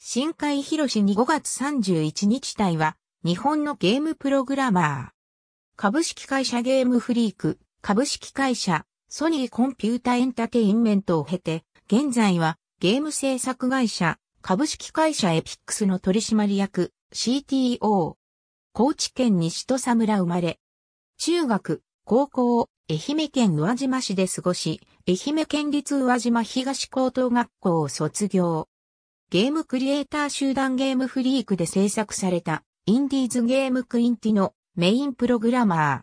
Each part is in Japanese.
新海博士に5月31日体は、日本のゲームプログラマー。株式会社ゲームフリーク、株式会社、ソニーコンピュータエンタテインメントを経て、現在は、ゲーム制作会社、株式会社エピックスの取締役、CTO。高知県西戸佐村生まれ。中学、高校愛媛県宇和島市で過ごし、愛媛県立宇和島東高等学校を卒業。ゲームクリエイター集団ゲームフリークで制作されたインディーズゲームクインティのメインプログラマー。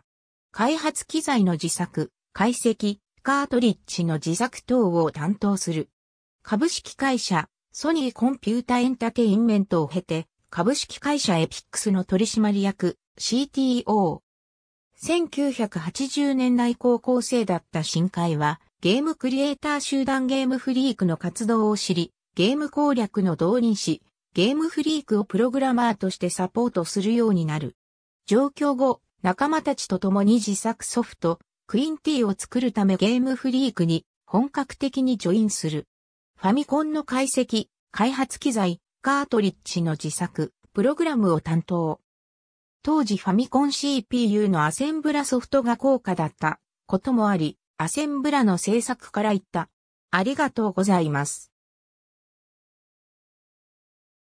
開発機材の自作、解析、カートリッジの自作等を担当する。株式会社ソニーコンピュータエンタテインメントを経て株式会社エピックスの取締役 CTO。1980年代高校生だった深海はゲームクリエイター集団ゲームフリークの活動を知り、ゲーム攻略の導入し、ゲームフリークをプログラマーとしてサポートするようになる。状況後、仲間たちと共に自作ソフト、クインティを作るためゲームフリークに本格的にジョインする。ファミコンの解析、開発機材、カートリッジの自作、プログラムを担当。当時ファミコン CPU のアセンブラソフトが高価だったこともあり、アセンブラの制作から言った。ありがとうございます。